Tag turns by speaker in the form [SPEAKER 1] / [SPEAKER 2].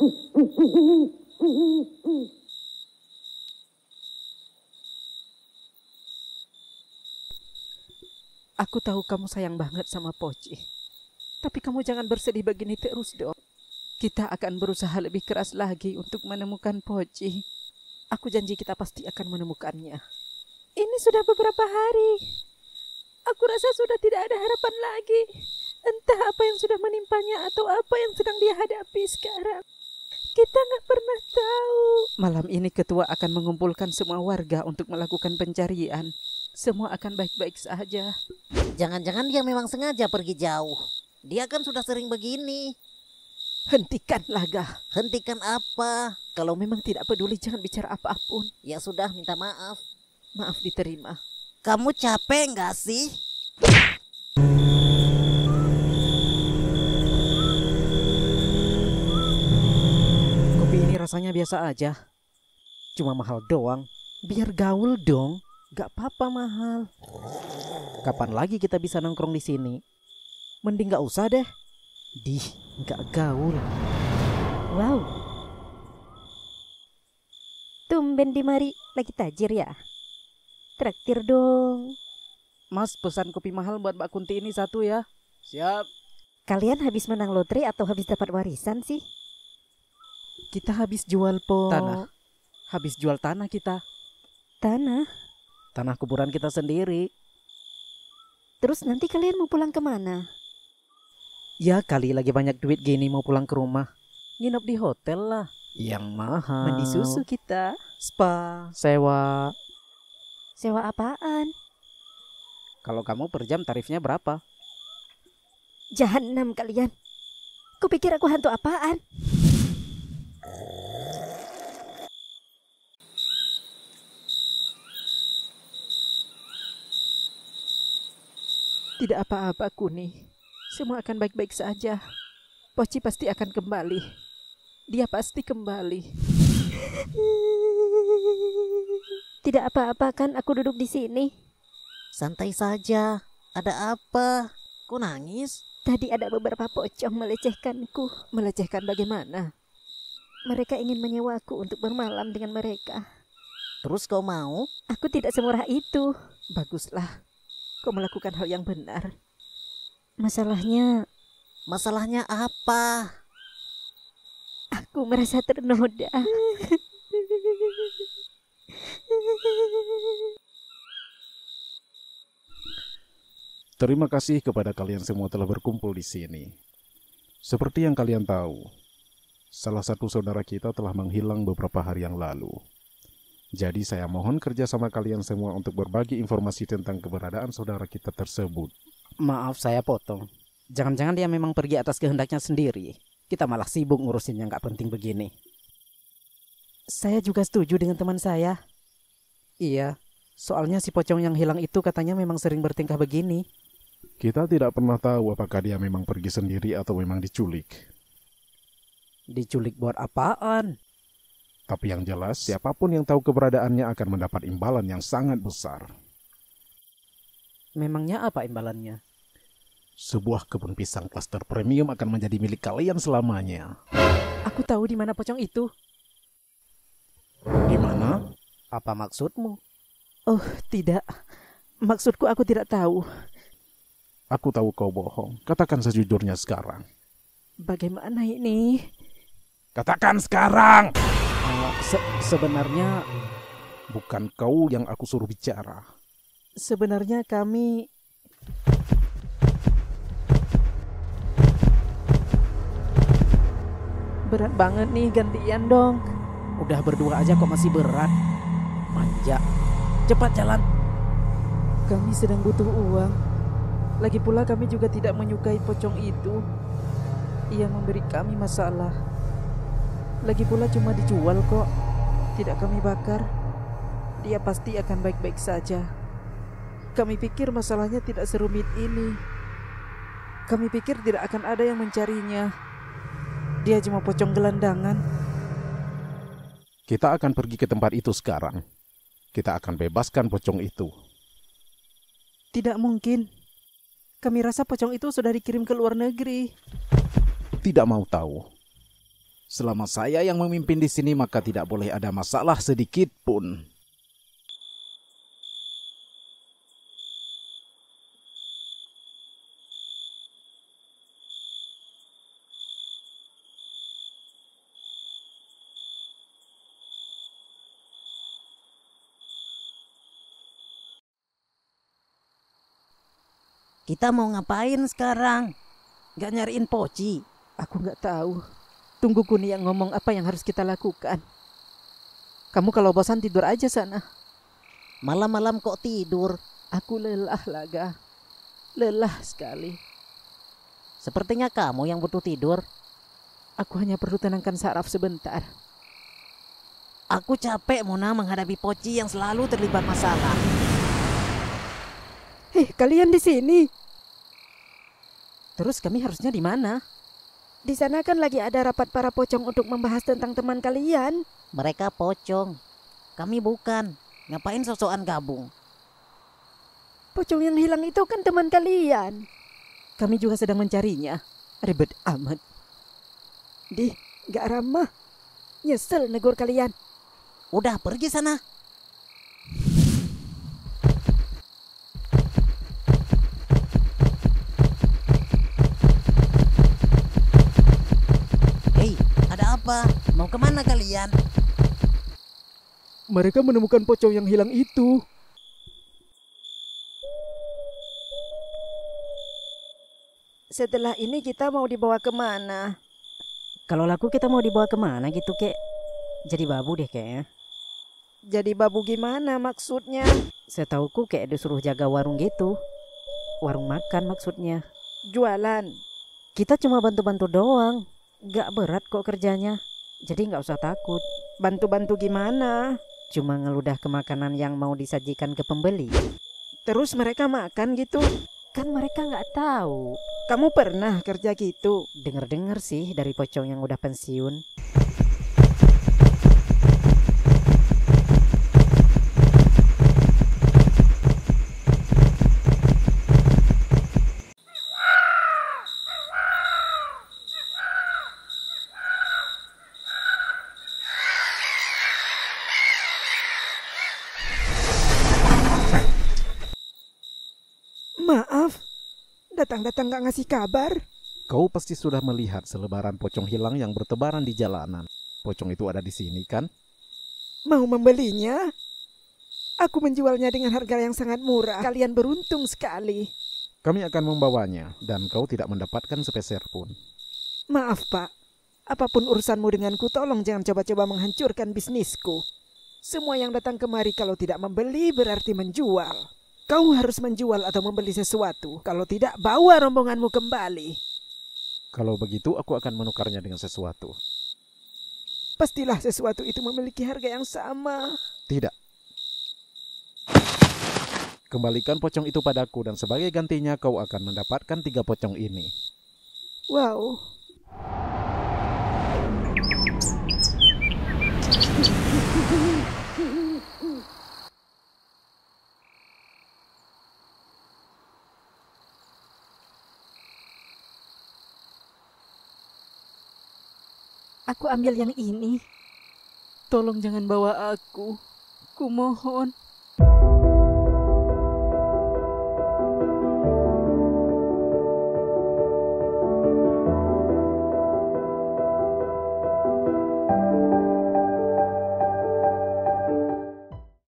[SPEAKER 1] Aku
[SPEAKER 2] tahu kamu sayang banget sama Poci. Tapi kamu jangan bersedih begini terus dong. Kita akan berusaha lebih keras lagi untuk menemukan Poci. Aku janji kita pasti akan menemukannya. Ini sudah beberapa hari. Aku rasa sudah tidak ada harapan lagi. Entah apa yang sudah menimpanya atau apa yang sedang dia hadapi sekarang. Kita nggak pernah tahu. Malam ini ketua akan mengumpulkan semua warga untuk melakukan pencarian. Semua akan baik-baik saja. Jangan-jangan dia memang sengaja pergi jauh. Dia kan sudah sering begini. Hentikan laga. Hentikan apa? Kalau memang tidak peduli jangan bicara apapun. Ya sudah, minta maaf. Maaf diterima. Kamu capek nggak sih? rasanya biasa aja. Cuma mahal doang. Biar gaul dong. Gak apa-apa mahal. Kapan lagi kita bisa nongkrong di sini? Mending gak usah deh. Di, gak gaul. Wow. Tumben di mari lagi tajir ya? Traktir dong. Mas pesan kopi mahal buat Mbak Kunti ini satu ya. Siap. Kalian habis menang lotre atau habis dapat warisan sih? Kita habis jual po tanah. Habis jual tanah kita. Tanah? Tanah kuburan kita sendiri. Terus nanti kalian mau pulang kemana? Ya kali lagi banyak duit gini mau pulang ke rumah. Nginep di hotel lah. Yang mahal. Mandi susu kita. Spa. Sewa. Sewa apaan? Kalau kamu per jam tarifnya berapa? Jahanam kalian. Kupikir aku hantu apaan? Tidak apa-apa, Kuni. Semua akan baik-baik saja. Poci pasti akan kembali. Dia pasti kembali. Tidak apa-apa kan aku duduk di sini? Santai saja. Ada apa? Kok nangis? Tadi ada beberapa pocong melecehkanku. Melecehkan bagaimana? Mereka ingin menyewaku untuk bermalam dengan mereka. Terus kau mau? Aku tidak semurah itu. Baguslah. Kau melakukan hal yang benar. Masalahnya... Masalahnya apa? Aku merasa ternoda.
[SPEAKER 1] Terima kasih kepada kalian semua telah berkumpul di sini. Seperti yang kalian tahu, Salah satu saudara kita telah menghilang beberapa hari yang lalu. Jadi saya mohon kerja sama kalian semua untuk berbagi informasi tentang keberadaan saudara kita tersebut.
[SPEAKER 2] Maaf saya potong. Jangan-jangan dia memang pergi atas kehendaknya sendiri. Kita malah sibuk ngurusin yang gak penting begini. Saya juga setuju dengan teman saya. Iya, soalnya si pocong yang hilang itu katanya memang sering bertingkah begini.
[SPEAKER 1] Kita tidak pernah tahu apakah dia memang pergi sendiri atau memang diculik. Diculik buat apaan? Tapi yang jelas, siapapun yang tahu keberadaannya akan mendapat imbalan yang sangat besar. Memangnya apa imbalannya? Sebuah kebun pisang klaster premium akan menjadi milik kalian selamanya.
[SPEAKER 2] Aku tahu di mana pocong itu.
[SPEAKER 1] Di mana? Apa maksudmu?
[SPEAKER 2] Oh, tidak. Maksudku aku tidak tahu.
[SPEAKER 1] Aku tahu kau bohong. Katakan sejujurnya sekarang.
[SPEAKER 2] Bagaimana ini?
[SPEAKER 1] Katakan sekarang. Uh, se sebenarnya bukan kau yang aku suruh bicara.
[SPEAKER 2] Sebenarnya kami berat banget nih gantian dong. Udah berdua aja kok masih berat. Manja. Cepat jalan. Kami sedang butuh uang. Lagi pula kami juga tidak menyukai pocong itu. Ia memberi kami masalah. Lagi pula cuma dijual kok. Tidak kami bakar. Dia pasti akan baik-baik saja. Kami pikir masalahnya tidak serumit ini. Kami pikir tidak akan ada yang mencarinya. Dia cuma pocong gelandangan.
[SPEAKER 1] Kita akan pergi ke tempat itu sekarang. Kita akan bebaskan pocong itu.
[SPEAKER 2] Tidak mungkin. Kami rasa pocong itu sudah dikirim ke luar negeri.
[SPEAKER 1] Tidak mau tahu. Selama saya yang memimpin di sini maka tidak boleh ada masalah sedikit pun.
[SPEAKER 2] Kita mau ngapain sekarang? Gak nyariin poci? Aku gak tahu. Tunggu Kuni yang ngomong apa yang harus kita lakukan. Kamu kalau bosan tidur aja sana. Malam-malam kok tidur? Aku lelah, Laga. Lelah sekali. Sepertinya kamu yang butuh tidur. Aku hanya perlu tenangkan saraf sebentar. Aku capek Mona menghadapi Poci yang selalu terlibat masalah. Hei, eh, kalian di sini. Terus kami harusnya di mana? Di sana kan lagi ada rapat para pocong untuk membahas tentang teman kalian. Mereka pocong. Kami bukan. Ngapain sosokan gabung? Pocong yang hilang itu kan teman kalian. Kami juga sedang mencarinya. Ribet amat. Di, gak ramah. Nyesel negur kalian. Udah pergi sana. kemana kalian?
[SPEAKER 1] Mereka menemukan pocong yang hilang itu.
[SPEAKER 2] Setelah ini kita mau dibawa kemana? Kalau laku kita mau dibawa kemana gitu kek? Jadi babu deh kayaknya. Jadi babu gimana maksudnya? Saya Setauku kayak disuruh jaga warung gitu. Warung makan maksudnya. Jualan. Kita cuma bantu-bantu doang. Gak berat kok kerjanya. Jadi nggak usah takut. Bantu-bantu gimana? Cuma ngeludah ke makanan yang mau disajikan ke pembeli. Terus mereka makan gitu? Kan mereka nggak tahu. Kamu pernah kerja gitu? Dengar-dengar sih dari pocong yang udah pensiun. Datang-datang gak ngasih kabar.
[SPEAKER 1] Kau pasti sudah melihat selebaran pocong hilang yang bertebaran di jalanan. Pocong itu ada di sini kan?
[SPEAKER 2] Mau membelinya? Aku menjualnya dengan harga yang sangat murah. Kalian beruntung sekali.
[SPEAKER 1] Kami akan membawanya dan kau tidak mendapatkan sepeser pun.
[SPEAKER 2] Maaf, Pak. Apapun urusanmu denganku, tolong jangan coba-coba menghancurkan bisnisku. Semua yang datang kemari kalau tidak membeli berarti menjual. Kau harus menjual atau membeli sesuatu. Kalau tidak, bawa rombonganmu kembali.
[SPEAKER 1] Kalau begitu, aku akan menukarnya dengan sesuatu.
[SPEAKER 2] Pastilah sesuatu itu memiliki harga yang sama.
[SPEAKER 1] Tidak. Kembalikan pocong itu padaku dan sebagai gantinya kau akan mendapatkan tiga pocong ini.
[SPEAKER 2] Wow. Aku ambil yang ini. Tolong jangan bawa aku. Kumohon.